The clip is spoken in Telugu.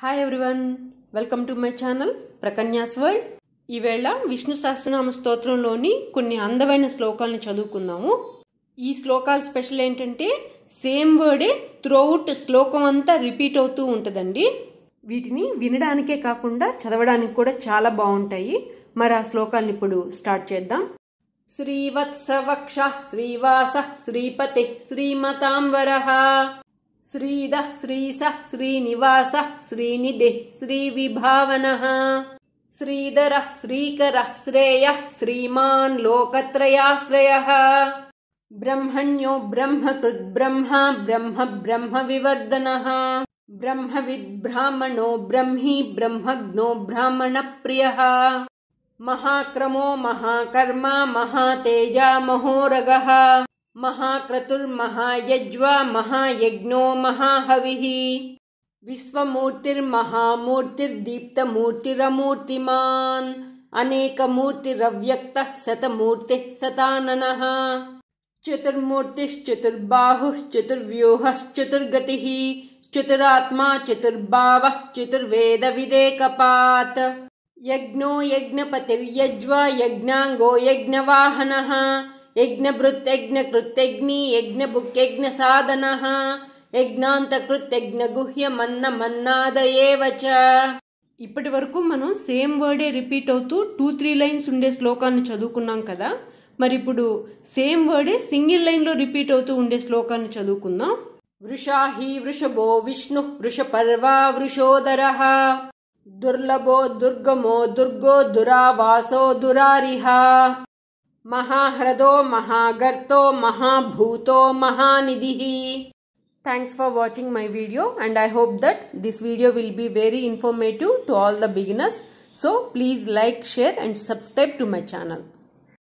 hi everyone welcome to my channel ప్రకన్యాస్ వరల్డ్ ఈవేళ విష్ణు సహస్రనామ స్తోత్రంలోని కొన్ని అందమైన శ్లోకాలను చదువుకుందాము ఈ శ్లోకాల స్పెషల్ ఏంటంటే సేమ్ వర్డే త్రోఅవుట్ శ్లోకం అంతా రిపీట్ అవుతూ ఉంటుందండి వీటిని వినడానికే కాకుండా చదవడానికి కూడా చాలా బాగుంటాయి మరి ఆ శ్లోకాలను ఇప్పుడు స్టార్ట్ చేద్దాం శ్రీవత్సవక్ష శ్రీవాస శ్రీపతి శ్రీమతాంబర श्रीदः श्रीसः श्रीनिवासः श्रीनिधिः श्रीविभावनः श्रीधरः श्रीकरः श्रेयः श्रीमान् लोकत्रयाश्रयः ब्रह्मण्यो ब्रह्मकृद् कृद्ब्रह्म ब्रह्म ब्रह्म विवर्धनः ब्रह्मविद्ब्राह्मणो ब्रह्मी ब्रह्मज्ञो ब्राह्मणप्रियः महाक्रमो महाकर्मा महातेजामहोरगः महाक्रतुर्महायज्वा महायज्ञो महाहविः विश्वमूर्तिर्महामूर्तिर्दीप्तमूर्तिरमूर्तिमान् अनेकमूर्तिरव्यक्तः शतमूर्तिः सताननः चतुर्मूर्तिश्चतुर्बाहुश्चतुर्व्यूहश्चतुर्गतिः चतुरात्मा चतुर्भावः चतुर्वेदविदेकपात् यज्ञो यज्ञपतिर्यज्वा यज्ञाङ्गो यज्ञवाहनः యజ్ఞభృత్యజ్ఞకృత్యగ్ని యజ్ఞభుక్యజ్ఞ సాధన యజ్ఞాంతకృత్యజ్ఞగుహ్య మన్న మన్నాదయేవ ఇప్పటి వరకు మనం సేమ్ వర్డే రిపీట్ అవుతూ టూ త్రీ లైన్స్ ఉండే శ్లోకాన్ని చదువుకున్నాం కదా మరి ఇప్పుడు సేమ్ వర్డే సింగిల్ లైన్లో రిపీట్ అవుతూ ఉండే శ్లోకాన్ని చదువుకుందాం వృషాహి వృషభో Vishnu వృషపర్వా వృషోదర దుర్లభో దుర్గమో దుర్గో దురావాసో దురారిహ महाह्रदो महागर्तो महाभूto mahanidihi thanks for watching my video and i hope that this video will be very informative to all the beginners so please like share and subscribe to my channel